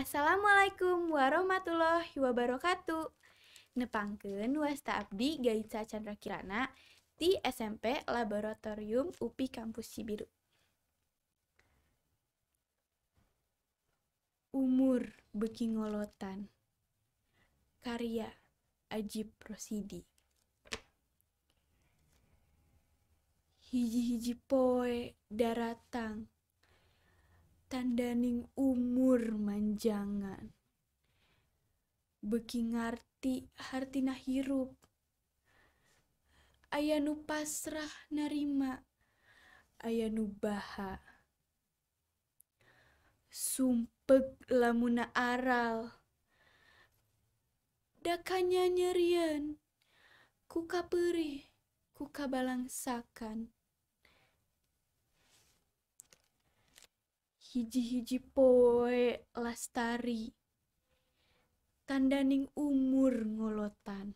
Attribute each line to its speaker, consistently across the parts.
Speaker 1: Assalamualaikum warahmatullahi wabarakatuh. Nepangken wasta abdi Gaitsa Chandra Kirana di SMP Laboratorium UPI Kampus Cibiru. Umur beki ngolotan. Karya Ajib Rosidi. Hiji-hiji poe daratang tandaning umur manjangan beki ngarti hartina hirup Ayanu nu pasrah narima ayanu nu baha sumpeg lamuna aral dakanya nyerian ku kaperi ku kabalangsakan. hiji-hiji poe lestari tandaning umur ngolotan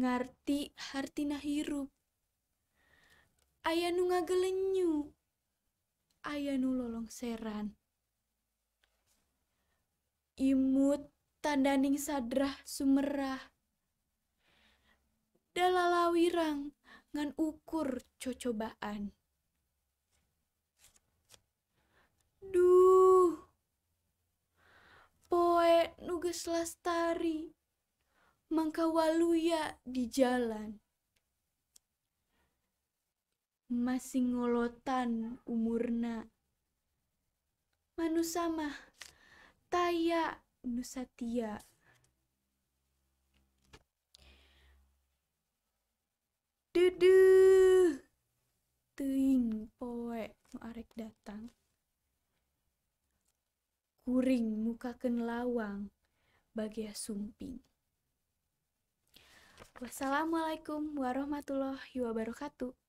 Speaker 1: ngarti hartina hirup ayanu ngagelenyu ayanu lolong seran imut tandaning sadrah sumerah dalalawirang ngan ukur cocobaan Duh. Poe nugas lestari. Mangka waluya di jalan. Masih ngolotan umurna. Manusama taya nusatia. Duduh. Tuing poe nu arek datang kuring muka kenlawang bagi sumping. Wassalamualaikum warahmatullahi wabarakatuh.